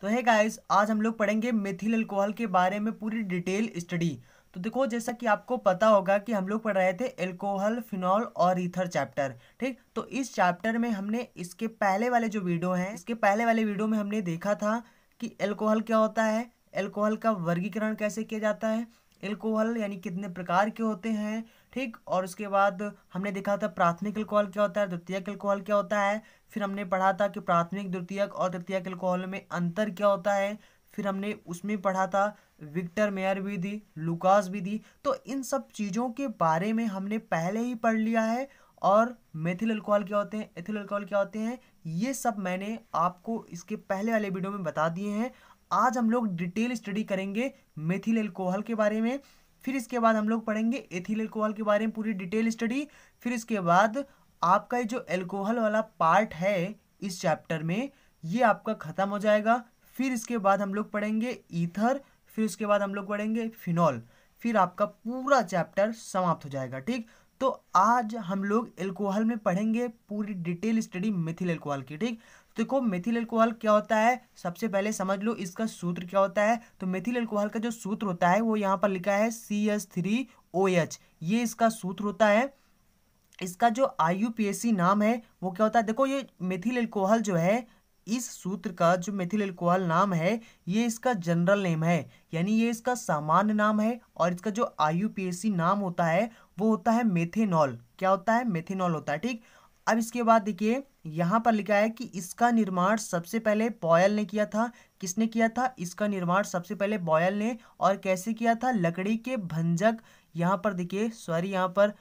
तो है गाइस आज हम लोग पढ़ेंगे मेथिल अल्कोहल के बारे में पूरी डिटेल स्टडी तो देखो जैसा कि आपको पता होगा कि हम लोग पढ़ रहे थे एल्कोहल फिनॉल और ईथर चैप्टर ठीक तो इस चैप्टर में हमने इसके पहले वाले जो वीडियो हैं इसके पहले वाले वीडियो में हमने देखा था कि एल्कोहल क्या होता है एल्कोहल का वर्गीकरण कैसे किया जाता है एल्कोहल यानी कितने प्रकार के होते हैं ठीक और उसके बाद हमने देखा था प्राथमिक अल्कोहल क्या होता है द्वितीयक अल्कोहल क्या होता है फिर हमने पढ़ा था कि प्राथमिक द्वितीयक और तृतीयक अल्कोहल में अंतर क्या होता है फिर हमने उसमें पढ़ा था विक्टर मेयर विधि लुकास विधि तो इन सब चीज़ों के बारे में हमने पहले ही पढ़ लिया है और मेथिल अल्कोहल क्या होते हैं एथिल अल्कोहल क्या होते हैं ये सब मैंने आपको इसके पहले वाले वीडियो में बता दिए हैं आज हम लोग डिटेल स्टडी करेंगे मेथिल अल्कोहल के बारे में फिर इसके बाद हम लोग पढ़ेंगे एथिल एल्कोहल के बारे में पूरी डिटेल स्टडी फिर इसके बाद आपका जो एल्कोहल वाला पार्ट है इस चैप्टर में ये आपका ख़त्म हो जाएगा फिर इसके बाद हम लोग पढ़ेंगे ईथर फिर उसके बाद हम लोग पढ़ेंगे फिनॉल फिर आपका पूरा चैप्टर समाप्त हो जाएगा ठीक तो आज हम लोग एल्कोहल में पढ़ेंगे पूरी डिटेल स्टडी मिथिल एल्कोहल की ठीक देखो मेथिल अल्कोहल क्या होता है सबसे पहले समझ लो इसका सूत्र क्या होता है तो मेथिल अल्कोहल का जो सूत्र होता है वो यहाँ पर लिखा है C S three O H ये इसका सूत्र होता है इसका जो आई नाम है वो क्या होता है देखो ये मेथिल अल्कोहल जो है इस सूत्र का जो मेथिल अल्कोहल नाम है ये इसका जनरल नेम है यानी ये इसका सामान्य नाम है और इसका जो आई नाम होता है वो होता है मेथेनॉल क्या होता है मेथेनॉल होता है ठीक अब इसके बाद देखिए यहाँ पर लिखा है कि इसका निर्माण सबसे पहले बॉयल ने किया था किसने किया था इसका निर्माण सबसे पहले बॉयल ने और कैसे किया था लकड़ी के भंजक यहाँ पर देखिए सॉरी यहाँ पर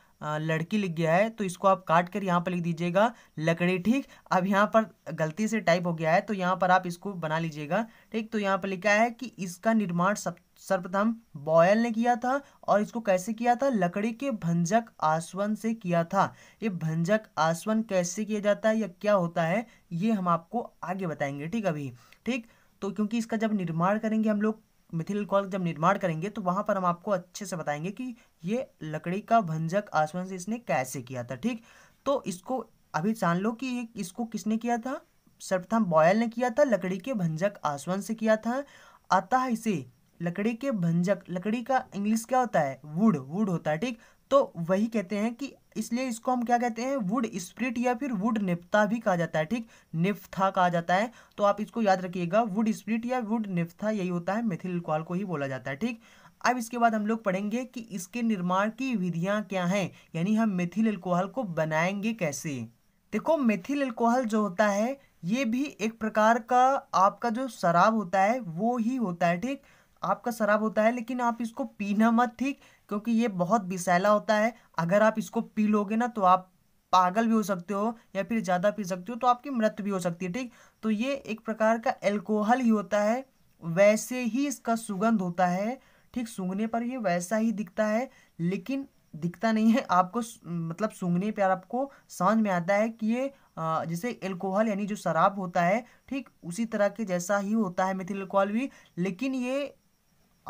लड़की लिख गया है तो इसको आप काट कर यहाँ पर लिख दीजिएगा लकड़ी ठीक अब यहाँ पर गलती से टाइप हो गया है तो यहाँ पर आप इसको बना लीजिएगा ठीक तो यहाँ पर लिखा है कि इसका निर्माण सब सर्वप्रथम बॉयल ने किया था और इसको कैसे किया था लकड़ी के भंजक आसवन से किया था ये भंजक आसवन कैसे किया जाता है या क्या होता है ये हम आपको आगे बताएंगे ठीक अभी ठीक तो क्योंकि इसका जब निर्माण करेंगे हम लोग मिथिल कॉल जब निर्माण करेंगे तो वहाँ पर हम आपको अच्छे से बताएंगे कि ये लकड़ी का भंजक आसवन से इसने कैसे किया था ठीक तो इसको अभी जान लो कि इसको किसने किया था सर्वप्रथम बॉयल ने किया था लकड़ी के भंजक आसवन से किया था अतः इसे लकड़ी के भंजक लकड़ी का इंग्लिश क्या होता है वुड वुड होता है ठीक तो वही कहते हैं कि इसलिए इसको हम क्या कहते हैं वुड स्प्रिट या फिर वुड निफ्ता भी कहा जाता है ठीक निफ्था कहा जाता है तो आप इसको याद रखिएगा वुड स्प्रिट या वुड निफ्था यही होता है मेथिल अल्कोहल को ही बोला जाता है ठीक अब इसके बाद हम लोग पढ़ेंगे कि इसके निर्माण की विधियां क्या हैं यानी हम मेथिल एल्कोहल को बनाएंगे कैसे देखो मेथिल एल्कोहल जो होता है ये भी एक प्रकार का आपका जो शराब होता है वो ही होता है ठीक आपका शराब होता है लेकिन आप इसको पीना मत ठीक क्योंकि ये बहुत विषैला होता है अगर आप इसको पी लोगे ना तो आप पागल भी हो सकते हो या फिर ज़्यादा पी सकते हो तो आपकी मृत्यु भी हो सकती है ठीक तो ये एक प्रकार का एल्कोहल ही होता है वैसे ही इसका सुगंध होता है ठीक सूंघने पर ये वैसा ही दिखता है लेकिन दिखता नहीं है आपको मतलब सूंघने पर आपको समझ में आता है कि ये जैसे एल्कोहल यानी जो शराब होता है ठीक उसी तरह के जैसा ही होता है मिथिल एल्कोहल भी लेकिन ये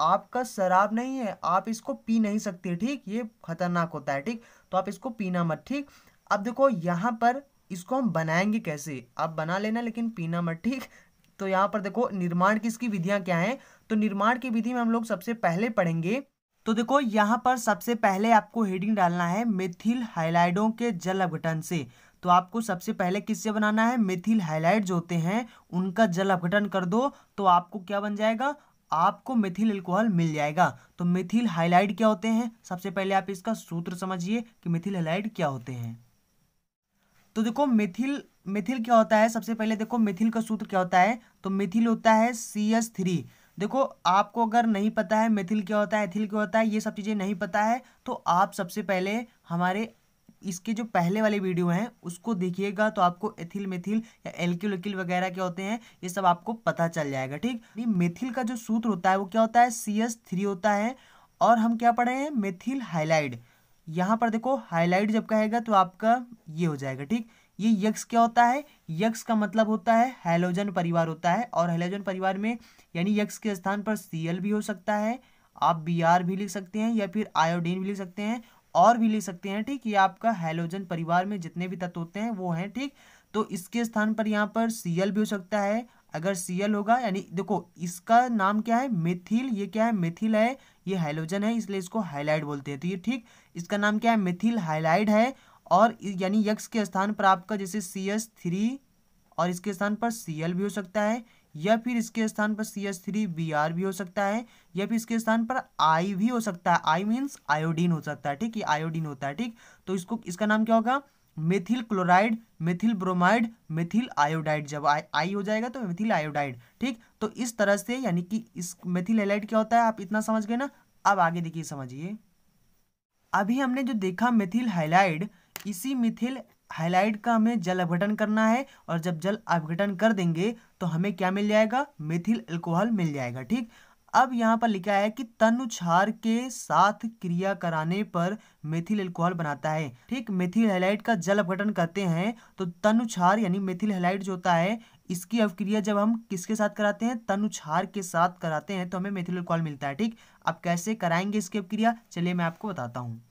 आपका शराब नहीं है आप इसको पी नहीं सकते ठीक ये खतरनाक होता है ठीक तो आप इसको पीना मत ठीक अब देखो यहाँ पर इसको हम बनाएंगे कैसे आप बना लेना लेकिन पीना मत ठीक तो यहाँ पर देखो निर्माण की इसकी विधियाँ क्या हैं तो निर्माण की विधि में हम लोग सबसे पहले पढ़ेंगे तो देखो यहाँ पर सबसे पहले आपको हेडिंग डालना है मिथिल हाइलाइडों के जल अपघटन से तो आपको सबसे पहले किससे बनाना है मिथिल हाइलाइट जो होते हैं उनका जल अपघटन कर दो तो आपको क्या बन जाएगा आपको मिथिल एल्कोहल मिल जाएगा तो मिथिल हाइलाइड क्या होते हैं सबसे पहले आप इसका सूत्र समझिए कि मिथिल हाइलाइड क्या होते हैं तो देखो मिथिल मिथिल क्या होता है सबसे पहले देखो मिथिल का सूत्र क्या होता है तो मिथिल होता है सी एस थ्री देखो आपको अगर नहीं पता है मिथिल क्या होता है एथिल क्या होता है ये सब चीज़ें नहीं पता है तो आप सबसे पहले हमारे इसके जो पहले वाले वीडियो हैं उसको देखिएगा तो आपको एथिल मेथिल या एल्किल वकिल वगैरह क्या होते हैं ये सब आपको पता चल जाएगा ठीक मेथिल का जो सूत्र होता है वो क्या होता है सी एस थ्री होता है और हम क्या पढ़े हैं मेथिल हाईलाइड यहाँ पर देखो हाईलाइट जब कहेगा तो आपका ये हो जाएगा ठीक ये यक्स क्या होता है यक्स का मतलब होता है हेलोजन परिवार होता है और हेलोजन परिवार में यानी यक्स के स्थान पर सी भी हो सकता है आप बी भी लिख सकते हैं या फिर आयोडीन भी लिख सकते हैं और भी ले सकते हैं ठीक ये आपका हेलोजन परिवार में जितने भी तत्व होते हैं वो हैं ठीक तो इसके स्थान पर यहाँ पर सीएल भी हो सकता है अगर सीएल होगा यानी देखो इसका नाम क्या है मिथिल ये क्या है मिथिल है ये हेलोजन है इसलिए इसको हाईलाइट बोलते हैं तो ये ठीक इसका नाम क्या है मिथिल हाईलाइट है और यानी यक्स के स्थान पर आपका जैसे सी एस थ्री और इसके स्थान पर सी भी हो सकता है या फिर इसके स्थान पर C S three B R भी हो सकता है या फिर इसके स्थान पर आई भी हो सकता है आई मीन्स आयोडीन हो सकता है ठीक है आयोडीन होता है ठीक तो इसको इसका नाम क्या होगा methyl chloride methyl bromide methyl iodide जब आ, आई हो जाएगा तो मेथिल आयोडाइड ठीक तो इस तरह से यानी कि इस मेथिल एलाइड क्या होता है आप इतना समझ गए ना अब आगे देखिए समझिए अभी हमने जो देखा मेथिल हाइलाइड इसी मिथिल हाईलाइट का हमें जल अपघटन करना है और जब जल अपघटन कर देंगे तो हमें क्या मिल जाएगा मिथिल अल्कोहल मिल जाएगा ठीक अब यहाँ पर लिखा है कि तनु क्षार के साथ क्रिया कराने पर मिथिल अल्कोहल बनाता है ठीक मिथिल हेलाइट का जल अपघटन करते हैं तो तनु क्षार यानी मिथिल हेलाइट जो होता है इसकी अवक्रिया जब हम किसके साथ कराते हैं तनु क्षार के साथ कराते हैं तो हमें मेथिल अल्कोहल मिलता है ठीक अब कैसे कराएंगे इसकी अवक्रिया चलिए मैं आपको बताता हूँ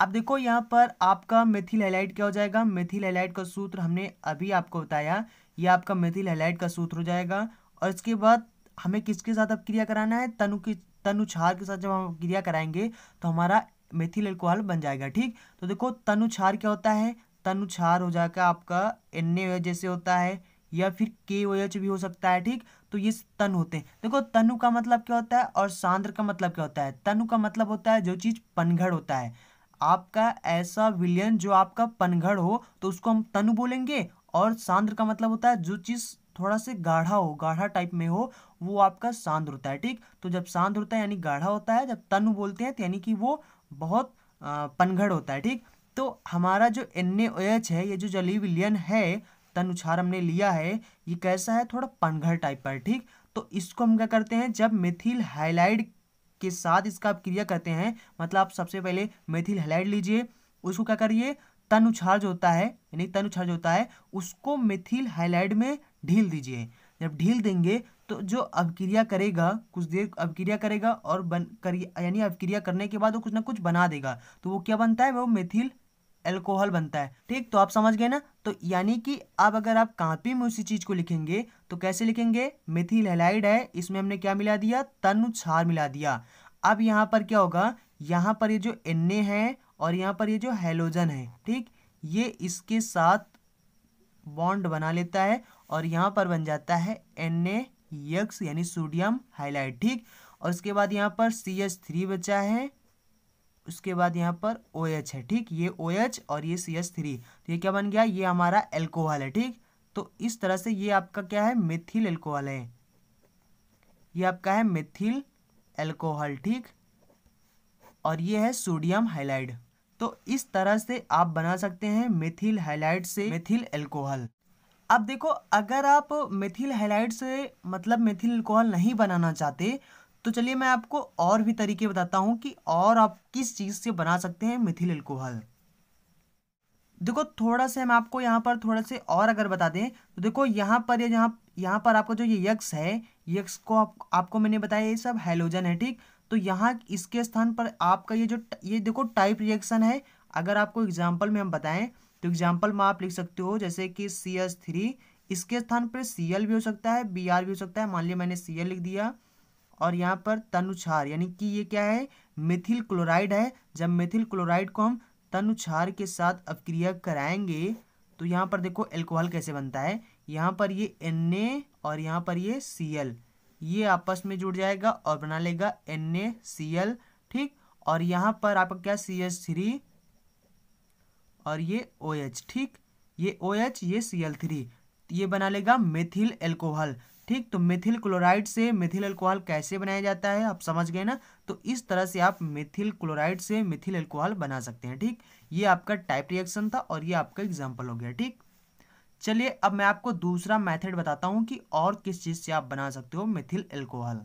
अब देखो यहाँ पर आपका मेथिल हेलाइट क्या हो जाएगा मेथिल हेलाइट का सूत्र हमने अभी आपको बताया ये आपका मेथिल हेलाइट का सूत्र हो जाएगा और इसके बाद हमें किसके साथ अब क्रिया कराना है तनु की तनु के साथ जब हम क्रिया कराएंगे तो हमारा मेथिल एल्कोहल बन जाएगा ठीक तो देखो तनु क्या होता है तनु क्षार हो जाकर आपका एन जैसे होता है या फिर के ओ एच भी हो सकता है ठीक तो ये तन होते हैं देखो तनु का मतलब क्या होता है और सांद्र का मतलब क्या होता है तनु का मतलब होता है जो चीज़ पनघड़ होता है आपका ऐसा विलयन जो आपका पनघड़ हो तो उसको हम तनु बोलेंगे और सांद्र का मतलब होता है जो चीज़ थोड़ा से गाढ़ा हो गाढ़ा टाइप में हो वो आपका सांद्र होता है ठीक तो जब सांद्र होता है यानी गाढ़ा होता है जब तनु बोलते हैं तो यानी कि वो बहुत पनघड़ होता है ठीक तो हमारा जो एन है ये जो जली विलयन है तन उछार हमने लिया है ये कैसा है थोड़ा पनघड़ टाइप का ठीक तो इसको हम क्या करते हैं जब मिथिल हाइलाइड के साथ इसका आप क्रिया करते हैं मतलब आप सबसे पहले मेथिल हेलाइड लीजिए उसको क्या करिए तन उछार जो होता है यानी तन उछार जो होता है उसको मेथिल हाइलाइड में ढील दीजिए जब ढील देंगे तो जो अभिक्रिया करेगा कुछ देर अभिक्रिया करेगा और बन कर यानी अभिक्रिया करने के बाद वो कुछ ना कुछ बना देगा तो वो क्या बनता है वो मेथिल एल्कोहल बनता है ठीक तो आप समझ गए ना तो यानी कि अब अगर आप कापी में उसी चीज़ को लिखेंगे तो कैसे लिखेंगे मिथिल हेलाइड है इसमें हमने क्या मिला दिया तनु छार मिला दिया अब यहाँ पर क्या होगा यहाँ पर ये जो एन है और यहाँ पर ये जो हेलोजन है ठीक ये इसके साथ बॉन्ड बना लेता है और यहाँ पर बन जाता है एन एक्स यानी सोडियम हाईलाइट ठीक और उसके बाद यहाँ पर सी एच थ्री बचा है उसके बाद यहाँ पर ओ OH है ठीक ये ओ OH और ये सी एच थ्री तो ये क्या बन गया ये हमारा एल्कोहल है ठीक तो इस तरह से ये आपका क्या है मिथिल एल्कोहल है ये आपका है मिथिल एल्कोहल ठीक और ये है सोडियम हाइलाइड तो इस तरह से आप बना सकते हैं मिथिल हाइलाइड से मिथिल एल्कोहल अब देखो अगर आप मिथिल हाइलाइड से मतलब मिथिल एल्कोहल नहीं बनाना चाहते तो चलिए मैं आपको और भी तरीके बताता हूँ कि और आप किस चीज़ से बना सकते हैं मिथिल एल्कोहल देखो थोड़ा से हम आपको यहाँ पर थोड़ा से और अगर बता दें तो देखो यहाँ पर ये यह यहाँ यहाँ पर आपका जो ये यक्स है यक्स को आप, आपको मैंने बताया ये सब हेलोजन है ठीक तो यहाँ इसके स्थान पर आपका ये जो ये देखो टाइप रिएक्शन है अगर आपको एग्जाम्पल में हम बताएं तो एग्जाम्पल में आप लिख सकते हो जैसे कि सी एस थ्री इसके स्थान पर सी भी हो सकता है बी आर भी हो सकता है मान लिया मैंने सी एल लिख दिया और यहाँ पर तनुछार यानी कि ये क्या है मिथिल क्लोराइड है जब मिथिल क्लोराइड को हम तनुछार के साथ अपक्रिया कराएंगे तो यहाँ पर देखो एल्कोहल कैसे बनता है यहाँ पर ये एन और यहाँ पर ये सी एल ये आपस में जुड़ जाएगा और बना लेगा एन ए सी एल ठीक और यहाँ पर आपका क्या सी एच थ्री और ये ओ OH, एच ठीक ये ओ OH, एच ये सी एल थ्री ये बना लेगा मेथिल एल्कोहल ठीक तो मिथिल क्लोराइड से मिथिल अल्कोहल कैसे बनाया जाता है आप समझ गए ना तो इस तरह से आप मिथिल क्लोराइड से मिथिल अल्कोहल बना सकते हैं ठीक ये आपका टाइप रिएक्शन था और ये आपका एग्जाम्पल हो गया ठीक चलिए अब मैं आपको दूसरा मैथड बताता हूँ कि और किस चीज़ से आप बना सकते हो मिथिल एल्कोहल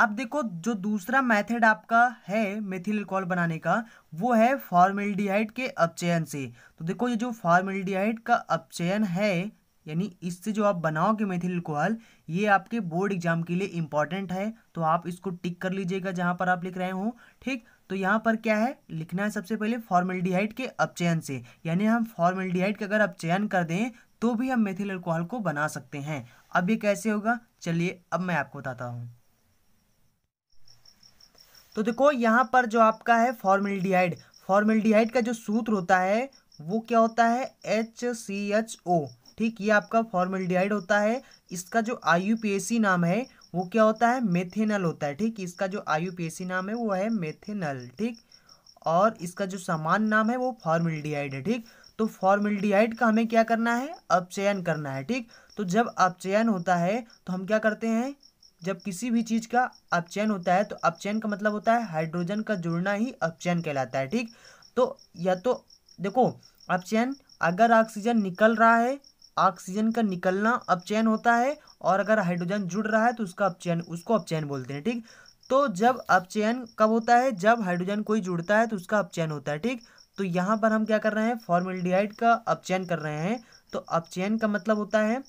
अब देखो जो दूसरा मेथड आपका है मेथिल एल्कोहल बनाने का वो है फॉर्मेल्डिहाइड के अपचयन से तो देखो ये जो फॉर्मेल्डिहाइड का अपचयन है यानी इससे जो आप बनाओगे मेथिल अल्कोहल ये आपके बोर्ड एग्जाम के लिए इम्पॉर्टेंट है तो आप इसको टिक कर लीजिएगा जहाँ पर आप लिख रहे हो ठीक तो यहाँ पर क्या है लिखना है सबसे पहले फॉर्मेल्डिहाइड के अपचयन से यानी हम फॉर्मेल्डिहाइड का अगर अपचयन कर दें तो भी हम मेथिल अल्कोहल को बना सकते हैं अब ये कैसे होगा चलिए अब मैं आपको बताता हूँ तो देखो यहाँ पर जो आपका है फॉर्मेल्डिहाइड फॉर्मेल्डिहाइड का जो सूत्र होता है वो क्या होता है एच सी एच ओ ठीक ये आपका फॉर्मेल्डिहाइड होता है इसका जो आयु नाम है वो क्या होता है मेथेनल होता है ठीक इसका जो आयु नाम है वो है मेथेनल ठीक और इसका जो सामान्य नाम है वो फॉर्मिल्डिहाइड है ठीक तो फॉर्मिल्डिहाइड का हमें क्या करना है अपचयन करना है ठीक तो जब अपचयन होता है तो हम क्या करते हैं जब किसी भी चीज़ का अपचयन होता है तो अपचयन का मतलब होता है हाइड्रोजन का जुड़ना ही अपचयन कहलाता है ठीक तो या तो देखो अपचयन अगर ऑक्सीजन निकल रहा है ऑक्सीजन का निकलना अपचयन होता है और अगर हाइड्रोजन जुड़ रहा है तो उसका अपचयन उसको अपचयन बोलते हैं ठीक तो जब अपचयन कब होता है जब हाइड्रोजन कोई जुड़ता है तो उसका अपचयन होता है ठीक तो यहाँ पर हम क्या कर रहे हैं फॉर्मेल्डिहाइड का अपचयन कर रहे हैं तो अपचयन का मतलब होता है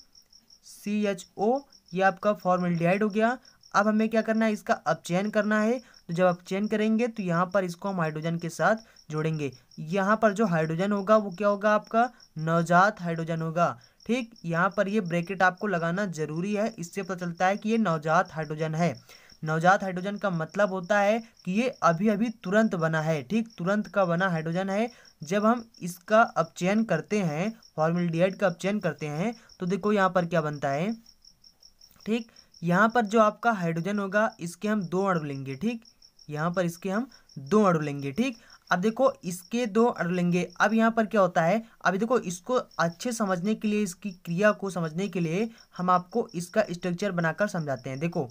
सी एच ओ ये आपका फॉर्मेल्डिहाइड हो गया अब हमें क्या करना है इसका अपचयन करना है तो जब अपचयन करेंगे तो यहाँ पर इसको हम हाइड्रोजन के साथ जोड़ेंगे यहाँ पर जो हाइड्रोजन होगा वो क्या होगा आपका नवजात हाइड्रोजन होगा ठीक यहाँ पर ये ब्रैकेट आपको लगाना जरूरी है इससे पता चलता है कि ये नवजात हाइड्रोजन है नवजात हाइड्रोजन का मतलब होता है कि ये अभी अभी तुरंत बना है ठीक तुरंत का बना हाइड्रोजन है जब हम इसका अपचयन करते हैं फॉर्मिलडीहाइड का अपचयन करते हैं तो देखो यहाँ पर क्या बनता है ठीक यहाँ पर जो आपका हाइड्रोजन होगा इसके हम दो अड़ लेंगे ठीक यहाँ पर इसके हम दो अड़ लेंगे ठीक अब देखो इसके दो अड़लेंगे अब यहाँ पर क्या होता है अभी देखो इसको अच्छे समझने के लिए इसकी क्रिया को समझने के लिए हम आपको इसका स्ट्रक्चर बनाकर समझाते हैं देखो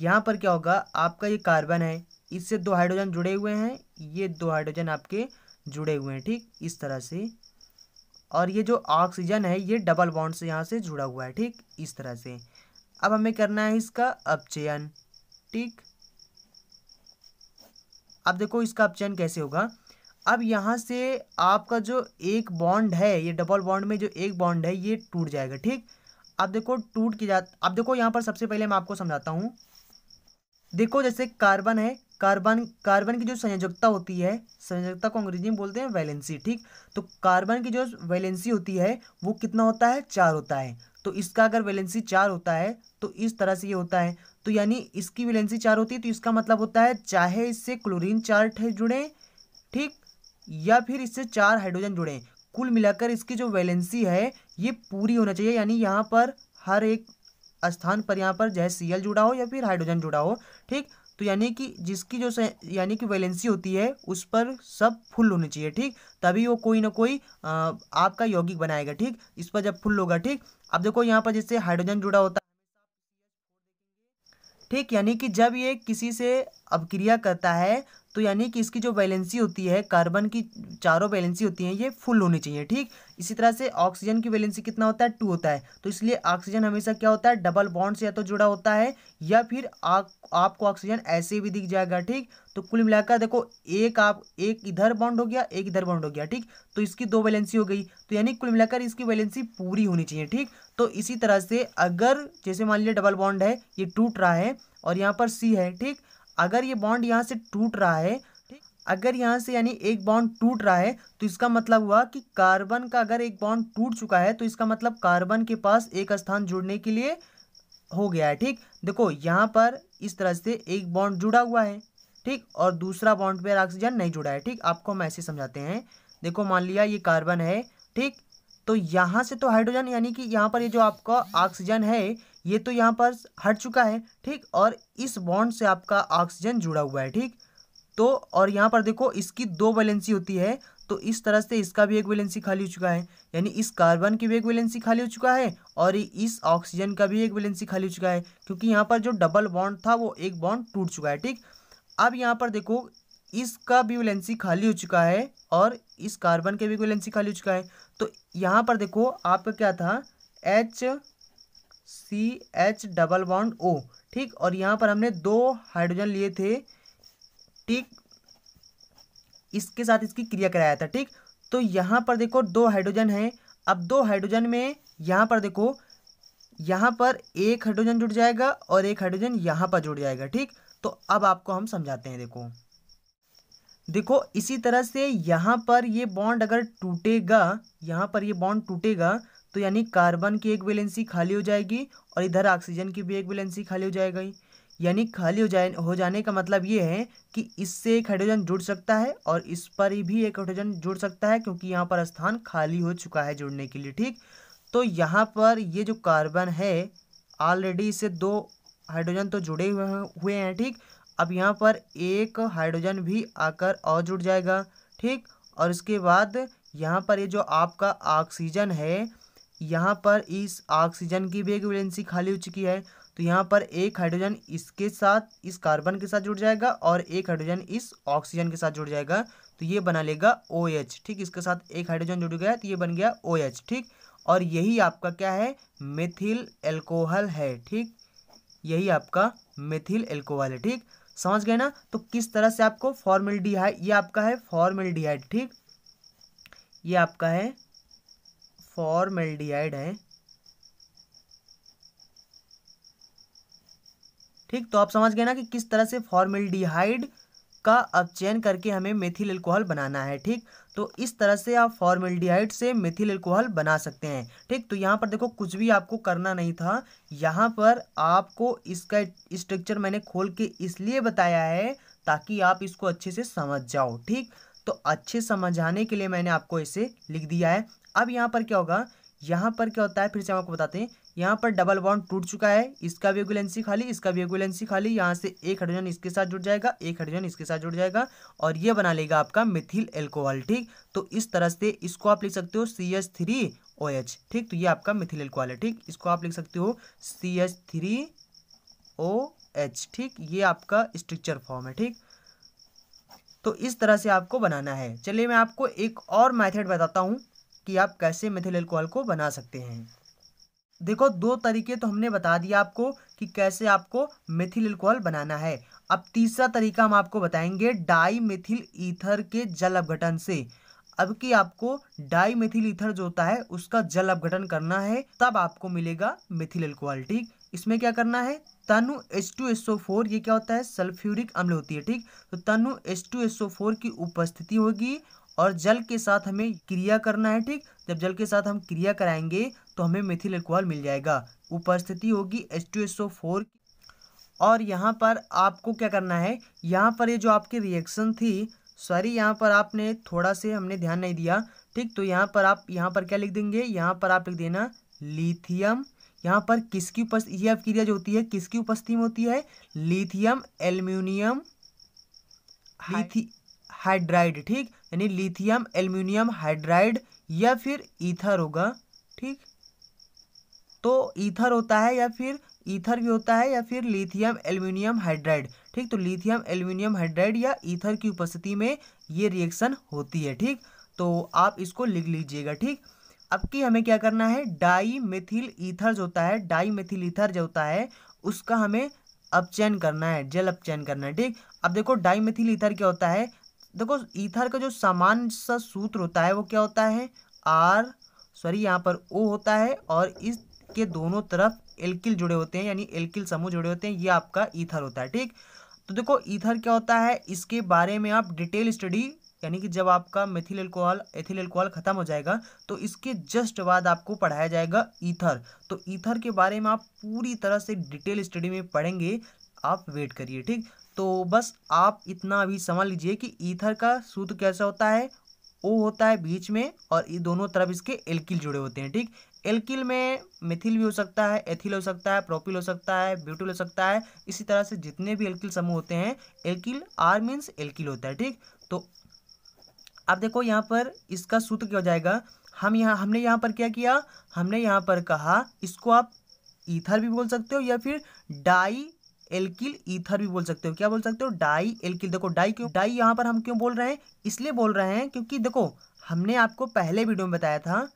यहाँ पर क्या होगा आपका ये कार्बन है इससे दो हाइड्रोजन जुड़े हुए हैं ये दो हाइड्रोजन आपके जुड़े हुए हैं ठीक इस तरह से और ये जो ऑक्सीजन है ये डबल बॉन्ड से यहाँ से जुड़ा हुआ है ठीक इस तरह से अब हमें करना है इसका अपचयन ठीक अब देखो इसका चयन कैसे होगा अब यहाँ से आपका जो एक बॉन्ड है ये डबल बॉन्ड में जो एक बॉन्ड है ये टूट जाएगा ठीक अब देखो टूट की जा अब देखो यहाँ पर सबसे पहले मैं आपको समझाता हूँ देखो जैसे कार्बन है कार्बन कार्बन की जो संयोजकता होती है संयोजकता को अंग्रेजी में बोलते हैं वैलेंसी ठीक तो कार्बन की जो वैलेंसी होती है वो कितना होता है चार होता है तो इसका अगर वैलेंसी चार होता है तो इस तरह से ये होता है तो यानी इसकी विलेंसी चार होती है तो इसका मतलब होता है चाहे इससे क्लोरीन चार जुड़े ठीक या फिर इससे चार हाइड्रोजन जुड़े कुल मिलाकर इसकी जो वैलेंसी है ये पूरी होना चाहिए यानी यहाँ पर हर एक स्थान पर यहाँ पर चाहे सी जुड़ा हो या फिर हाइड्रोजन जुड़ा हो ठीक तो यानी कि जिसकी जो यानी कि वैलेंसी होती है उस पर सब फुल होनी चाहिए ठीक तभी वो कोई ना कोई आ, आपका यौगिक बनाएगा ठीक इस पर जब फुल होगा ठीक अब देखो यहाँ पर जैसे हाइड्रोजन जुड़ा होता है ठीक यानी कि जब ये किसी से अपक्रिया करता है तो यानी कि इसकी जो वैलेंसी होती है कार्बन की चारों वैलेंसी होती हैं ये फुल होनी चाहिए ठीक इसी तरह से ऑक्सीजन की वैलेंसी कितना होता है टू होता है तो इसलिए ऑक्सीजन हमेशा क्या होता है डबल बॉन्ड से या तो जुड़ा होता है या फिर आ, आपको ऑक्सीजन ऐसे भी दिख जाएगा ठीक तो कुल मिलाकर देखो एक आप एक इधर बॉन्ड हो गया एक इधर बॉन्ड हो गया ठीक तो इसकी दो वैलेंसी हो गई तो यानी कुल मिलाकर इसकी वैलेंसी पूरी होनी चाहिए ठीक तो इसी तरह से अगर जैसे मान लीजिए डबल बॉन्ड है ये टूट रहा है और यहाँ पर सी है ठीक अगर ये बॉन्ड यहाँ से टूट रहा है अगर यहाँ से यानी एक बॉन्ड टूट रहा है तो इसका मतलब हुआ कि कार्बन का अगर एक बॉन्ड टूट चुका है तो इसका मतलब कार्बन के पास एक स्थान जुड़ने के लिए हो गया है ठीक देखो यहाँ पर इस तरह से एक बॉन्ड जुड़ा हुआ है ठीक और दूसरा बॉन्ड पर ऑक्सीजन नहीं जुड़ा है ठीक आपको हम ऐसे समझाते हैं देखो मान लिया ये कार्बन है ठीक तो यहाँ से तो हाइड्रोजन यानी कि यहाँ पर ये यह जो आपका ऑक्सीजन है ये तो यहाँ पर हट चुका है ठीक और इस बॉन्ड से आपका ऑक्सीजन जुड़ा हुआ है ठीक तो और यहाँ पर देखो इसकी दो वैलेंसी होती है तो इस तरह से इसका भी एक वैलेंसी खाली हो चुका है यानी इस कार्बन की भी एक वैलेंसी खाली हो चुका है और इस ऑक्सीजन का भी एक वैलेंसी खाली हो चुका है क्योंकि यहाँ पर जो डबल बॉन्ड था वो एक बॉन्ड टूट चुका है ठीक अब यहाँ पर देखो इसका भी वैलेंसी खाली हो चुका है और इस कार्बन के भी वैलेंसी खाली हो चुका है तो यहाँ पर देखो आपका क्या था H C H double bond O ठीक और यहाँ पर हमने दो हाइड्रोजन लिए थे ठीक इसके साथ इसकी क्रिया कराया था ठीक तो यहाँ पर देखो दो हाइड्रोजन है अब दो हाइड्रोजन में यहाँ पर देखो यहाँ पर एक हाइड्रोजन जुड़ जाएगा और एक हाइड्रोजन यहाँ पर जुड़ जाएगा ठीक तो अब आपको हम समझाते हैं देखो देखो इसी तरह से यहाँ पर ये बॉन्ड अगर टूटेगा यहाँ पर ये बॉन्ड टूटेगा तो यानी कार्बन की एक वैलेंसी खाली हो जाएगी और इधर ऑक्सीजन की भी एक वैलेंसी खाली हो जाएगी यानी खाली हो जाए हो जाने का मतलब ये है कि इससे एक हाइड्रोजन जुड़ सकता है और इस पर भी एक हाइड्रोजन जुड़ सकता है क्योंकि यहाँ पर स्थान खाली हो चुका है जुड़ने के लिए ठीक तो यहाँ पर ये जो कार्बन है ऑलरेडी इससे दो हाइड्रोजन तो जुड़े हुए हुए हैं ठीक अब यहाँ पर एक हाइड्रोजन भी आकर और जुड़ जाएगा ठीक और इसके बाद यहाँ पर ये यह जो आपका ऑक्सीजन है यहाँ पर इस ऑक्सीजन की भी एक वैलेंसी खाली हो चुकी है तो यहाँ पर एक हाइड्रोजन इसके साथ इस कार्बन के साथ जुड़ जाएगा और एक हाइड्रोजन इस ऑक्सीजन के साथ जुड़ जाएगा तो ये बना लेगा ओ OH, ठीक इसके साथ एक हाइड्रोजन जुड़ गया तो ये बन गया ओ OH, ठीक और यही आपका क्या है मेथिल एल्कोहल है ठीक यही आपका मेथिल एल्कोहल है ठीक समझ गए ना तो किस तरह से आपको फॉर्मिल्डिहाइड ये आपका है फॉर्मिल्डिहाइड ठीक ये आपका है फॉर्मेल्डिहाइड है ठीक तो आप समझ गए ना कि किस तरह से फॉर्मेल्डिहाइड का अपचयन करके हमें मेथिल एल्कोहल बनाना है ठीक तो इस तरह से आप फॉर्मेल्डिहाइड से मिथिल एल्कोहल बना सकते हैं ठीक तो यहाँ पर देखो कुछ भी आपको करना नहीं था यहाँ पर आपको इसका स्ट्रक्चर मैंने खोल के इसलिए बताया है ताकि आप इसको अच्छे से समझ जाओ ठीक तो अच्छे समझाने के लिए मैंने आपको इसे लिख दिया है अब यहाँ पर क्या होगा यहाँ पर क्या होता है फिर से हम आपको बताते हैं यहाँ पर डबल बॉन्ड टूट चुका है इसका वेगुलेंसी खाली इसका वेगुलेंसी खाली यहाँ से एक हाइड्रोजन इसके साथ जुड़ जाएगा एक हाइड्रोजन इसके साथ जुड़ जाएगा और ये बना लेगा आपका मिथिल एल्कोहल ठीक तो इस तरह से इसको आप लिख सकते हो C H three O H ठीक तो ये आपका मिथिल एल्कोहल है ठीक इसको आप लिख सकते हो C H three O H ठीक ये आपका स्ट्रक्चर फॉर्म है ठीक तो इस तरह से आपको बनाना है चलिए मैं आपको एक और मैथड बताता हूँ कि आप कैसे मिथिल एल्कोहल को बना सकते हैं देखो दो तरीके तो हमने बता दिया आपको कि कैसे आपको मिथिल एल्कोहल बनाना है अब तीसरा तरीका हम आपको बताएंगे डाई मिथिल ईथर के जल अपघटन से अब कि आपको डाई मिथिल ईथर जो होता है उसका जल अपघटन करना है तब आपको मिलेगा मिथिल एल्कोहल ठीक इसमें क्या करना है तनु H two S O four ये क्या होता है सल्फ्यूरिक अम्ल होती है ठीक तो तनु H two S O four की उपस्थिति होगी और जल के साथ हमें क्रिया करना है ठीक जब जल के साथ हम क्रिया कराएंगे तो हमें मिथिल अल्कोहल मिल जाएगा उपस्थिति होगी H two S O four और यहाँ पर आपको क्या करना है यहाँ पर ये यह जो आपकी रिएक्शन थी सॉरी यहाँ पर आपने थोड़ा से हमने ध्यान नहीं दिया ठीक तो यहाँ पर आप यहाँ पर क्या लिख देंगे यहाँ पर आप लिख देना लिथियम यहाँ पर किसकी उपस्थिति ये आपकी क्रिया जो होती है किसकी उपस्थिति में होती है लिथियम एल्यूमिनियम हाइड्राइड ठीक यानी लिथियम एल्यूमिनियम हाइड्राइड या फिर ईथर होगा ठीक तो ईथर होता है या फिर ईथर भी होता है या फिर लिथियम एल्यूमिनियम हाइड्राइड ठीक तो लिथियम एल्यूमिनियम हाइड्राइड या ईथर की उपस्थिति में ये रिएक्शन होती है ठीक तो आप इसको लिख लीजिएगा ठीक अब की हमें क्या करना है डाई मेथिल ईथर जो होता है डाई मेथिल ईथर जो होता है उसका हमें अपचयन करना है जल अपचयन करना है ठीक अब देखो डाई मेथिल ईथर क्या होता है देखो ईथर का जो सामान्य सा सूत्र होता है वो क्या होता है आर सॉरी यहाँ पर ओ होता है और इसके दोनों तरफ एल्किल जुड़े होते हैं यानी एल्किल समूह जुड़े होते हैं ये आपका ईथर होता है ठीक तो देखो ईथर क्या होता है इसके बारे में आप डिटेल स्टडी यानी कि जब आपका मेथिल एल्कोहल एथिल एल्कोहल ख़त्म हो जाएगा तो इसके जस्ट बाद आपको पढ़ाया जाएगा ईथर तो ईथर के बारे में आप पूरी तरह से डिटेल स्टडी में पढ़ेंगे आप वेट करिए ठीक तो बस आप इतना अभी समझ लीजिए कि ईथर का सूत्र कैसा होता है ओ होता है बीच में और ये दोनों तरफ इसके एल्किल जुड़े होते हैं ठीक एल्किल में मिथिल भी हो सकता है एथिल हो सकता है प्रोपिल हो सकता है ब्यूटिल हो सकता है इसी तरह से जितने भी एल्किल समूह होते हैं एल्किल आर मीन्स एल्किल होता है ठीक तो आप देखो यहाँ पर इसका सूत्र क्या हो जाएगा हम यहाँ हमने यहाँ पर क्या किया हमने यहाँ पर कहा इसको आप ईथर भी बोल सकते हो या फिर डाई एल्किल ईथर भी बोल सकते हो क्या बोल सकते हो डाई एल्किल देखो डाई क्यों डाई यहाँ पर हम क्यों बोल रहे हैं इसलिए बोल रहे हैं क्योंकि देखो हमने आपको पहले वीडियो में बताया था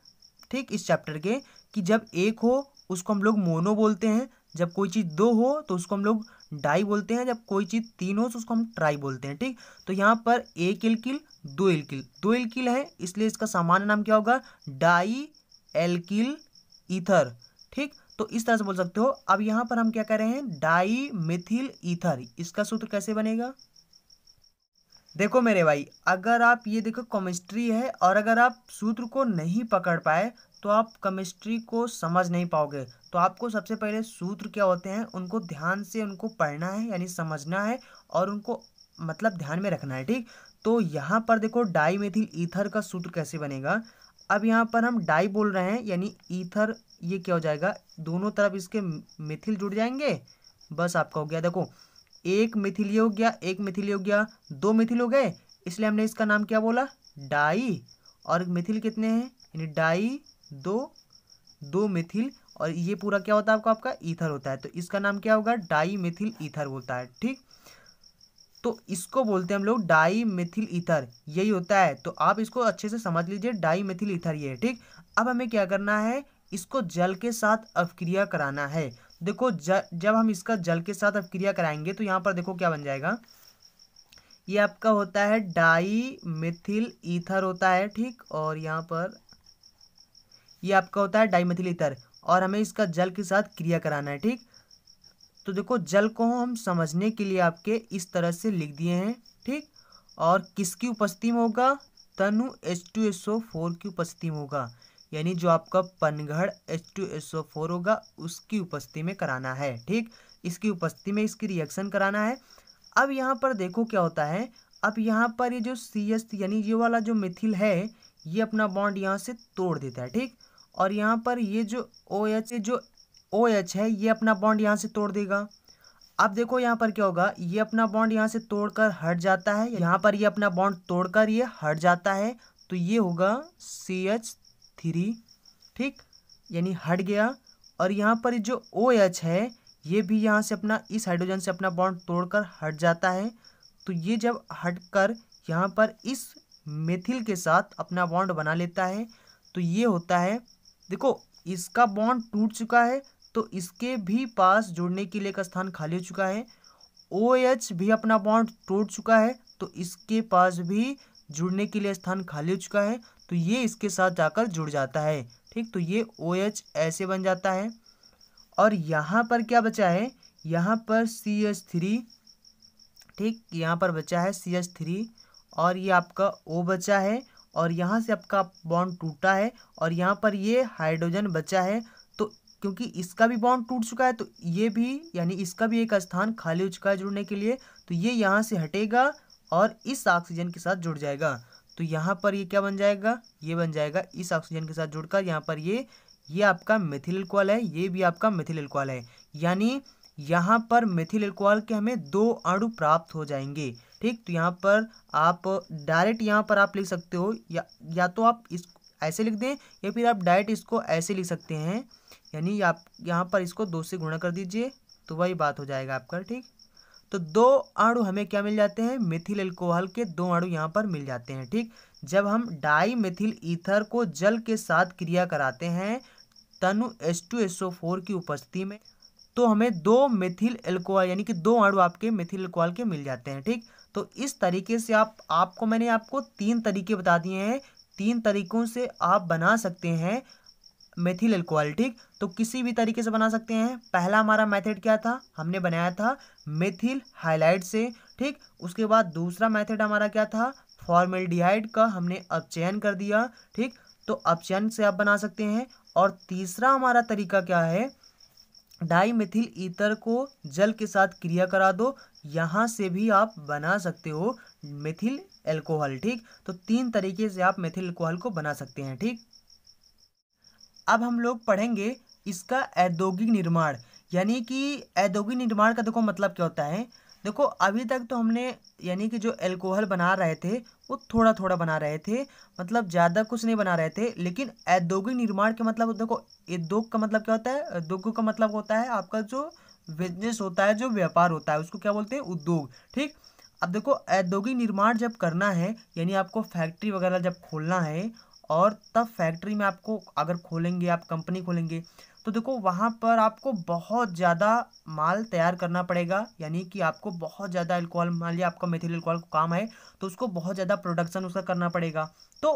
ठीक इस चैप्टर के कि जब एक हो उसको हम लोग मोनो बोलते हैं जब कोई चीज़ दो हो तो उसको हम लोग डाई बोलते हैं जब कोई चीज़ तीन हो तो उसको हम ट्राई बोलते हैं ठीक तो यहाँ पर एक एल्किल दो एल्किल दो एल्किल है इसलिए इसका सामान्य नाम क्या होगा डाई एल्किल ईथर ठीक तो इस तरह से बोल सकते हो अब यहां पर हम क्या कर रहे हैं डाई मिथिल ईथर इसका सूत्र कैसे बनेगा देखो मेरे भाई अगर आप ये देखो केमिस्ट्री है और अगर आप सूत्र को नहीं पकड़ पाए तो आप केमिस्ट्री को समझ नहीं पाओगे तो आपको सबसे पहले सूत्र क्या होते हैं उनको ध्यान से उनको पढ़ना है यानी समझना है और उनको मतलब ध्यान में रखना है ठीक तो यहाँ पर देखो डाई मेथिल ईथर का सूत्र कैसे बनेगा अब यहाँ पर हम डाई बोल रहे हैं यानी ईथर ये क्या हो जाएगा दोनों तरफ इसके मिथिल जुड़ जाएंगे बस आपका हो गया देखो एक मिथिल ये हो गया एक मिथिल ये हो गया दो मिथिल हो गए इसलिए हमने इसका नाम क्या बोला डाई और मिथिल कितने हैं यानी डाई दो दो मिथिल और ये पूरा क्या होता है आपका आपका ईथर होता है तो इसका नाम क्या होगा डाई मिथिल ईथर होता है ठीक तो इसको बोलते हैं हम लोग डाई मिथिल ईथर यही होता है तो आप इसको अच्छे से समझ लीजिए डाई मिथिल ईथर ये ठीक अब हमें क्या करना है इसको जल के साथ अपक्रिया कराना है देखो ज, जब हम इसका जल के साथ अपक्रिया कराएंगे तो यहाँ पर देखो क्या बन जाएगा ये आपका होता है डाई मिथिल ईथर होता है ठीक और यहाँ पर ये आपका होता है डाई मिथिल ईथर और हमें इसका जल के साथ क्रिया कराना है ठीक तो देखो जल को हम समझने के लिए आपके इस तरह से लिख दिए हैं ठीक और किसकी उपस्थिति में होगा तनु H two S O four की उपस्थिति में होगा यानी जो आपका पनघड़ H two S O four होगा उसकी उपस्थिति में कराना है ठीक इसकी उपस्थिति में इसकी रिएक्शन कराना है अब यहाँ पर देखो क्या होता है अब यहाँ पर ये जो सी एस यानी ये वाला जो मिथिल है ये अपना बॉन्ड यहाँ से तोड़ देता है ठीक और यहाँ पर ये जो ओ OH एच जो ओ एच है ये अपना बॉन्ड यहाँ से तोड़ देगा अब देखो यहाँ पर क्या होगा ये अपना बॉन्ड यहाँ से तोड़कर हट जाता है यहाँ पर ये अपना बॉन्ड तोड़कर ये हट जाता है तो ये होगा सी एच थ्री ठीक यानी हट गया और यहाँ पर जो ओ एच है ये भी यहाँ से अपना इस हाइड्रोजन से अपना बॉन्ड तोड़कर हट जाता है तो ये जब हट कर यहाँ पर इस मेथिल के साथ अपना बॉन्ड बना लेता है तो ये होता है देखो इसका बॉन्ड टूट चुका है तो इसके भी पास जोड़ने के लिए एक स्थान खाली हो चुका है ओ OH भी अपना बॉन्ड टूट चुका है तो इसके पास भी जुड़ने के लिए स्थान खाली हो चुका है तो ये इसके साथ जाकर जुड़ जाता है ठीक तो ये ओ OH ऐसे बन जाता है और यहाँ पर क्या बचा है यहाँ पर सी एच थ्री ठीक यहाँ पर बचा है सी एच थ्री और ये आपका ओ बचा है और यहाँ से आपका बॉन्ड टूटा है और यहाँ पर ये हाइड्रोजन बचा है क्योंकि इसका भी बाउंड टूट चुका है तो ये भी यानी इसका भी एक स्थान खाली हो चुका है जुड़ने के लिए तो ये यहाँ से हटेगा और इस ऑक्सीजन के साथ जुड़ जाएगा तो यहाँ पर ये क्या बन जाएगा ये बन जाएगा इस ऑक्सीजन के साथ जुड़कर यहाँ पर ये ये आपका मेथिल एल्कोहल है ये भी आपका मेथिल एल्कोहल है यानी यहाँ पर मेथिल एल्कोहल के हमें दो अणु प्राप्त हो जाएंगे ठीक तो यहाँ पर आप डायरेक्ट यहाँ पर आप लिख सकते हो या या तो आप इस ऐसे लिख दें या फिर आप डायरेक्ट इसको ऐसे लिख सकते हैं यानी आप यहाँ पर इसको दो से गुणा कर दीजिए तो वही बात हो जाएगा आपका ठीक तो दो आड़ू हमें क्या मिल जाते हैं मिथिल एल्कोहल के दो आड़ू यहाँ पर मिल जाते हैं ठीक जब हम डाई मिथिल ईथर को जल के साथ क्रिया कराते हैं तनु S two S O four की उपस्थिति में तो हमें दो मिथिल एल्कोहल यानी कि दो आड़ू आपके मिथिल एल्कोहल के मिल जाते हैं ठीक तो इस तरीके से आप आपको मैंने आपको तीन तरीके बता दिए हैं तीन तरीकों से आप बना सकते हैं मेथिल एल्कोहल ठीक तो किसी भी तरीके से बना सकते हैं पहला हमारा मेथड क्या था हमने बनाया था मेथिल हाईलाइट से ठीक उसके बाद दूसरा मेथड हमारा क्या था फॉर्मेल्डिहाइड का हमने अपचयन कर दिया ठीक तो अपचयन से आप बना सकते हैं और तीसरा हमारा तरीका क्या है डाई मेथिल ईतर को जल के साथ क्रिया करा दो यहाँ से भी आप बना सकते हो मेथिल एल्कोहल ठीक तो तीन तरीके से आप मेथिल एल्कोहल को बना सकते हैं ठीक अब हम लोग पढ़ेंगे इसका औद्योगिक निर्माण यानी कि औद्योगिक निर्माण का देखो मतलब क्या होता है देखो अभी तक तो हमने यानी कि जो एल्कोहल बना रहे थे वो थोड़ा थोड़ा बना रहे थे मतलब ज़्यादा कुछ नहीं बना रहे थे लेकिन औद्योगिक निर्माण के मतलब देखो उद्योग का मतलब क्या होता है उद्योग का मतलब होता है आपका जो बिजनेस होता है जो व्यापार होता है उसको क्या बोलते हैं उद्योग ठीक अब देखो औद्योगिक निर्माण जब करना है यानी आपको फैक्ट्री वगैरह जब खोलना है और तब फैक्ट्री में आपको अगर खोलेंगे आप कंपनी खोलेंगे तो देखो वहाँ पर आपको बहुत ज़्यादा माल तैयार करना पड़ेगा यानी कि आपको बहुत ज़्यादा एल्कोहल मान लिया आपका मेथिल अल्कोहल काम है तो उसको बहुत ज़्यादा प्रोडक्शन उसका करना पड़ेगा तो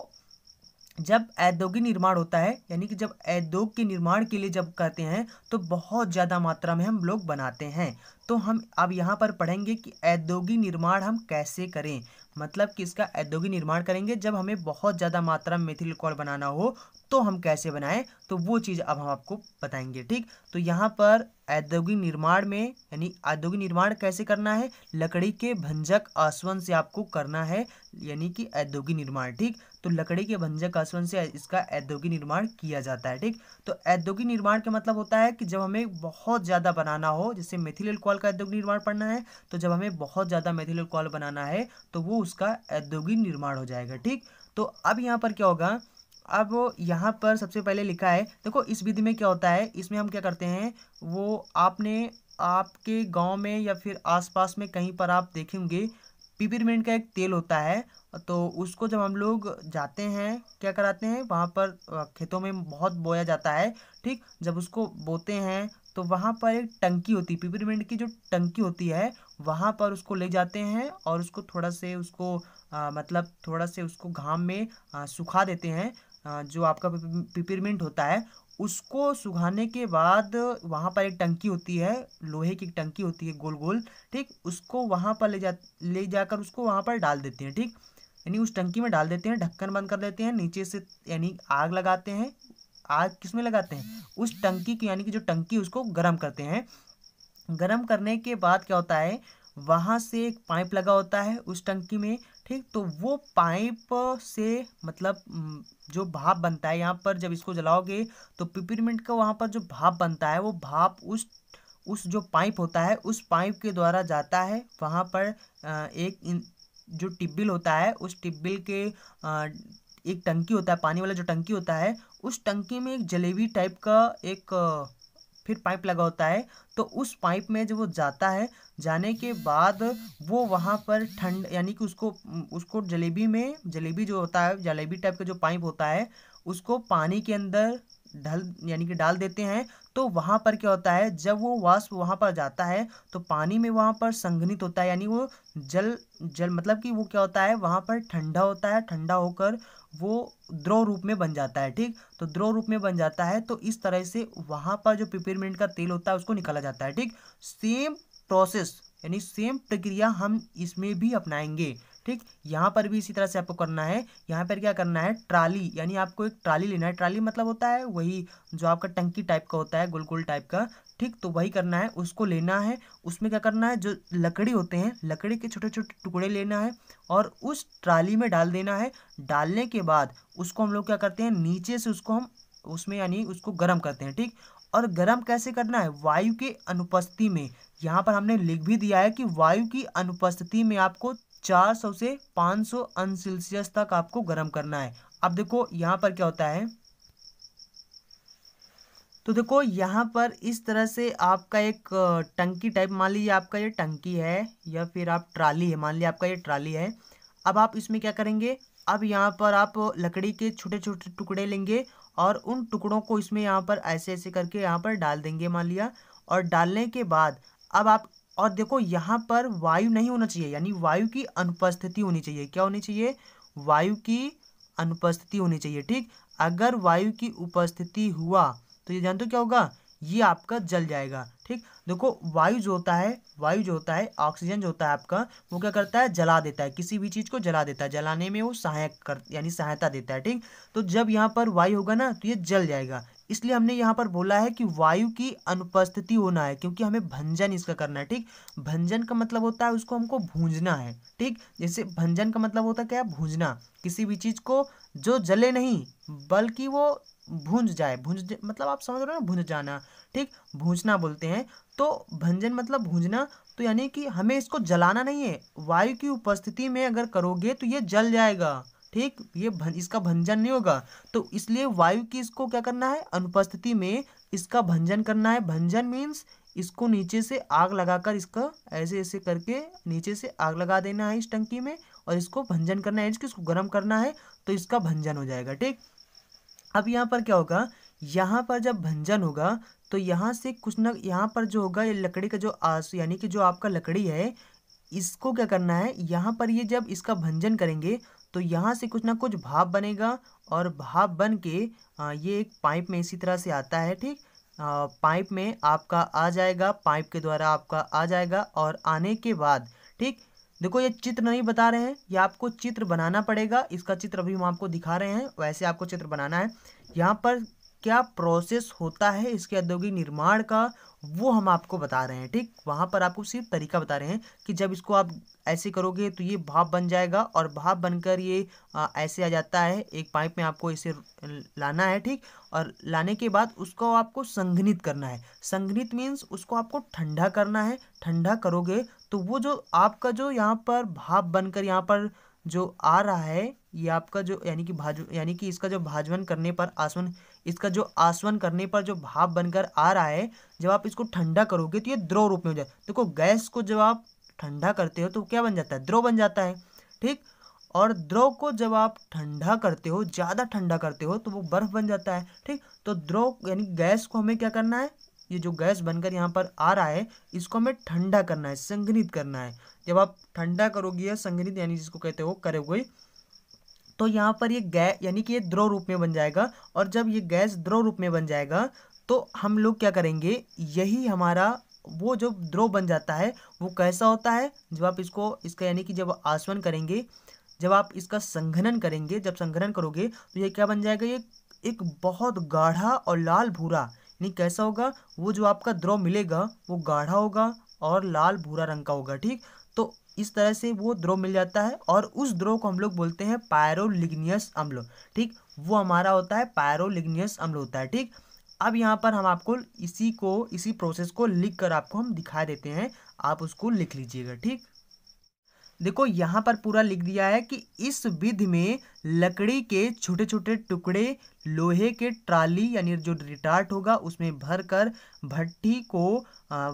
जब औद्योगिक निर्माण होता है यानी कि जब औद्योग के निर्माण के लिए जब करते हैं तो बहुत ज़्यादा मात्रा में हम लोग बनाते हैं तो हम अब यहाँ पर पढ़ेंगे कि औद्योगिक निर्माण हम कैसे करें मतलब कि इसका औद्योगिक निर्माण करेंगे जब हमें बहुत ज़्यादा मात्रा में मेथिल कॉल बनाना हो तो हम कैसे बनाएं तो वो चीज़ अब हम आपको बताएंगे ठीक तो यहाँ पर औद्योगिक निर्माण में यानी औद्योगिक निर्माण कैसे करना है लकड़ी के भंजक आसवन से आपको करना है यानी कि औद्योगिक निर्माण ठीक तो लकड़ी के भंजक आसवन से इसका औद्योगिक निर्माण किया जाता है ठीक तो औद्योगिक निर्माण का मतलब होता है कि जब हमें बहुत ज़्यादा बनाना हो जैसे मेथिल कॉल अल्कोहल का औद्योगिक निर्माण पढ़ना है तो जब हमें बहुत ज़्यादा मेथिल अल्कोहल बनाना है तो वो उसका औद्योगिक निर्माण हो जाएगा ठीक तो अब यहाँ पर क्या होगा अब यहाँ पर सबसे पहले लिखा है देखो इस विधि में क्या होता है इसमें हम क्या करते हैं वो आपने आपके गांव में या फिर आसपास में कहीं पर आप देखेंगे पिपरमेंट का एक तेल होता है तो उसको जब हम लोग जाते हैं क्या कराते हैं वहाँ पर खेतों में बहुत बोया जाता है ठीक जब उसको बोते हैं तो वहाँ पर एक टंकी होती है पिपरमेंट की जो टंकी होती है वहाँ पर उसको ले जाते हैं और उसको थोड़ा से उसको आ, मतलब थोड़ा से उसको घाम में आ, सुखा देते हैं आ, जो आपका पिपरमेंट होता है उसको सुखाने के बाद वहाँ पर एक टंकी होती है लोहे की टंकी होती है गोल गोल ठीक उसको वहाँ पर ले जा ले जाकर उसको वहाँ पर डाल देते हैं ठीक यानी उस टंकी में डाल देते हैं ढक्कन बंद कर देते हैं नीचे से यानी आग लगाते हैं आग किस में लगाते हैं उस टंकी की यानी कि जो टंकी उसको गर्म करते हैं गर्म करने के बाद क्या होता है वहाँ से एक पाइप लगा होता है उस टंकी में ठीक तो वो पाइप से मतलब जो भाप बनता है यहाँ पर जब इसको जलाओगे तो पिपरमिंट का वहाँ पर जो भाप बनता है वो भाप उस उस जो पाइप होता है उस पाइप के द्वारा जाता है वहाँ पर एक जो टिब्बिल होता है उस टिब्बिल के एक टंकी होता है पानी वाला जो टंकी होता है उस टंकी में एक जलेबी टाइप का एक फिर पाइप लगा होता है तो उस पाइप में जब वो जाता है जाने के बाद वो वहाँ पर ठंड यानी कि उसको उसको जलेबी में जलेबी जो होता है जलेबी टाइप का जो पाइप होता है उसको पानी के अंदर ढल यानी कि डाल देते हैं तो वहाँ पर क्या होता है जब वो वाष्प वहाँ पर जाता है तो पानी में वहाँ पर संघनित होता है यानी वो जल जल मतलब कि वो क्या होता है वहाँ पर ठंडा होता है ठंडा होकर वो द्रव रूप में बन जाता है ठीक तो द्रव रूप में बन जाता है तो इस तरह से वहाँ पर जो पिपेरमेंट का तेल होता है उसको निकाला जाता है ठीक सेम प्रोसेस यानी सेम प्रक्रिया हम इसमें भी अपनाएंगे ठीक यहाँ पर भी इसी तरह से आपको करना है यहाँ पर क्या करना है ट्राली यानी आपको एक ट्राली लेना है ट्राली मतलब होता है वही जो आपका टंकी टाइप का होता है गोल गोल टाइप का ठीक तो वही करना है उसको लेना है उसमें क्या करना है जो लकड़ी होते हैं लकड़ी के छोटे छोटे टुकड़े लेना है और उस ट्राली में डाल देना है डालने के बाद उसको हम लोग क्या करते हैं नीचे से उसको हम उसमें यानी उसको गर्म करते हैं ठीक और गर्म कैसे करना है वायु के अनुपस्थिति में यहाँ पर हमने लिख भी दिया है कि वायु की अनुपस्थिति में आपको चार सौ से पाँच सौ अंश सेल्सियस तक आपको गर्म करना है अब देखो यहाँ पर क्या होता है तो देखो यहाँ पर इस तरह से आपका एक टंकी टाइप मान लीजिए आपका ये टंकी है या फिर आप ट्राली है मान लीजिए आपका ये ट्राली है अब आप इसमें क्या करेंगे अब यहाँ पर आप लकड़ी के छोटे छोटे टुकड़े लेंगे और उन टुकड़ों को इसमें यहाँ पर ऐसे ऐसे करके यहाँ पर डाल देंगे मान लिया और डालने के बाद अब आप और देखो यहाँ पर वायु नहीं होना चाहिए यानी वायु की अनुपस्थिति होनी चाहिए क्या होनी चाहिए वायु की अनुपस्थिति होनी चाहिए ठीक अगर वायु की उपस्थिति हुआ तो ये जानते हो क्या होगा ये आपका जल जाएगा ठीक देखो वायु जो होता है वायु जो होता है ऑक्सीजन जो होता है आपका वो क्या करता है जला देता है किसी भी चीज़ को जला देता है जलाने में वो सहायक कर यानी सहायता देता है ठीक तो जब यहाँ पर वायु होगा ना तो ये जल जाएगा इसलिए हमने यहाँ पर बोला है कि वायु की अनुपस्थिति होना है क्योंकि हमें भंजन इसका करना है ठीक भंजन का मतलब होता है उसको हमको भूंजना है ठीक जैसे भंजन का मतलब होता है क्या भूंजना किसी भी चीज़ को जो जले नहीं बल्कि वो भूंज जाए भूंज मतलब आप समझ रहे हो ना भूंज जाना ठीक भूंजना बोलते हैं तो भंजन मतलब भूंजना तो यानी कि हमें इसको जलाना नहीं है वायु की उपस्थिति में अगर करोगे तो ये जल जाएगा ठीक ये भन, इसका भंजन नहीं होगा तो इसलिए वायु की इसको क्या करना है अनुपस्थिति में इसका भंजन करना है भंजन मीन्स इसको नीचे से आग लगाकर इसका ऐसे ऐसे करके नीचे से आग लगा देना है इस टंकी में और इसको भंजन करना है इसको गर्म करना है तो इसका भंजन हो जाएगा ठीक अब यहाँ पर क्या होगा यहाँ पर जब भंजन होगा तो यहाँ से कुछ न यहाँ पर जो होगा ये लकड़ी का जो आस यानी कि जो आपका लकड़ी है इसको क्या करना है यहाँ पर ये जब इसका भंजन करेंगे तो यहाँ से कुछ ना कुछ भाप बनेगा और भाप बन के ये एक पाइप में इसी तरह से आता है ठीक पाइप में आपका आ जाएगा पाइप के द्वारा आपका आ जाएगा और आने के बाद ठीक देखो ये चित्र नहीं बता रहे हैं ये आपको चित्र बनाना पड़ेगा इसका चित्र अभी हम आपको दिखा रहे हैं वैसे आपको चित्र बनाना है यहाँ पर क्या प्रोसेस होता है इसके औद्योगिक निर्माण का वो हम आपको बता रहे हैं ठीक वहाँ पर आपको सिर्फ तरीका बता रहे हैं कि जब इसको आप ऐसे करोगे तो ये भाप बन जाएगा और भाप बनकर ये आ, ऐसे आ जाता है एक पाइप में आपको इसे लाना है ठीक और लाने के बाद उसको आपको संघनित करना है संघनित मीन्स उसको आपको ठंडा करना है ठंडा करोगे तो वो जो आपका जो यहाँ पर भाप बनकर यहाँ पर जो आ रहा है ये आपका जो यानी कि भाज यानी कि इसका जो भाजवन करने पर आसवन इसका जो आसवन करने पर जो भाप बनकर आ रहा है जब आप इसको ठंडा करोगे तो ये द्रव रूप में हो जाए देखो तो गैस को जब आप ठंडा करते हो तो क्या बन जाता है द्रव बन जाता है ठीक और द्रव को जब आप ठंडा करते हो ज़्यादा ठंडा करते हो तो वो बर्फ़ बन जाता है ठीक तो द्रव यानी गैस को हमें क्या करना है ये जो गैस बनकर यहाँ पर आ रहा है इसको हमें ठंडा करना है संघनित करना है जब आप ठंडा करोगे या संघनित यानी जिसको कहते हो करोगे तो यहाँ पर ये गै यानी कि ये द्रव रूप में बन जाएगा और जब ये गैस द्रव रूप में बन जाएगा तो हम लोग क्या करेंगे यही हमारा वो जो ध्रुव बन जाता है वो कैसा होता है जब आप इसको इसका यानी कि जब आसवन करेंगे जब आप इसका संघनन करेंगे जब संघनन करोगे तो ये क्या बन जाएगा ये एक बहुत गाढ़ा और लाल भूरा यानी कैसा होगा वो जो आपका द्रव मिलेगा वो गाढ़ा होगा और लाल भूरा रंग का होगा ठीक तो इस तरह से वो द्रव मिल जाता है और उस द्रव को हम लोग बोलते हैं पायरोलिग्नियस अम्ल ठीक वो हमारा होता है पायरोलिग्नियस अम्ल होता है ठीक अब यहाँ पर हम आपको इसी को इसी प्रोसेस को लिख कर आपको हम दिखा देते हैं आप उसको लिख लीजिएगा ठीक देखो यहाँ पर पूरा लिख दिया है कि इस विधि में लकड़ी के छोटे छोटे टुकड़े लोहे के ट्राली यानी जो रिटार्ट होगा उसमें भरकर भट्टी को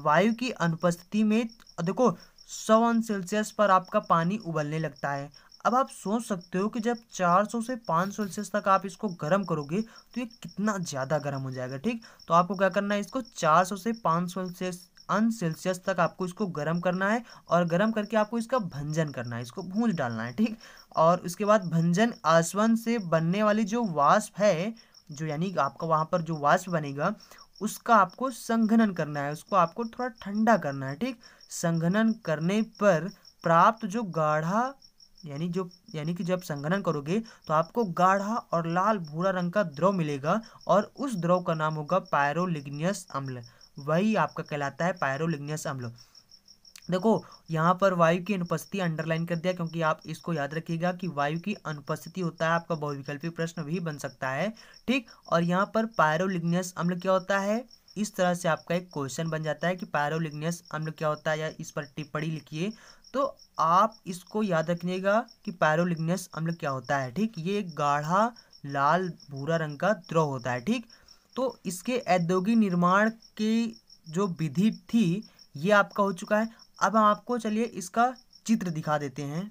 वायु की अनुपस्थिति में देखो सौ सेल्सियस पर आपका पानी उबलने लगता है अब आप सोच सकते हो कि जब 400 से 500 सेल्सियस तक आप इसको गर्म करोगे तो ये कितना ज़्यादा गर्म हो जाएगा ठीक तो आपको क्या करना है इसको 400 से 500 सेल्सियस अन सेल्सियस तक आपको इसको गर्म करना है और गर्म करके आपको इसका भंजन करना है इसको भूज डालना है ठीक और उसके बाद भंजन आसवन से बनने वाली जो वाष्प है जो यानी आपका वहाँ पर जो वाष्प बनेगा उसका आपको संघनन करना है उसको आपको थोड़ा ठंडा करना है ठीक संघनन करने पर प्राप्त जो गाढ़ा यानी जो यानी कि जब संगणन करोगे तो आपको गाढ़ा और लाल भूरा रंग का द्रव मिलेगा और उस द्रव का नाम होगा पायरोलिग्नियस अम्ल वही आपका कहलाता है पायरोलिग्नियस अम्ल देखो यहाँ पर वायु की अनुपस्थिति अंडरलाइन कर दिया क्योंकि आप इसको याद रखिएगा कि वायु की अनुपस्थिति होता है आपका बहुविकल्पी प्रश्न भी बन सकता है ठीक और यहाँ पर पायरोलिग्नियस अम्ल क्या होता है इस तरह से आपका एक क्वेश्चन बन जाता है कि पायरोलिग्नियस अम्ल क्या होता है या इस पर टिप्पणी लिखिए तो आप इसको याद रखिएगा कि पायरोलिग्नियस अम्ल क्या होता है ठीक ये एक गाढ़ा लाल भूरा रंग का द्रव होता है ठीक तो इसके औद्योगिक निर्माण की जो विधि थी ये आपका हो चुका है अब हम आपको चलिए इसका चित्र दिखा देते हैं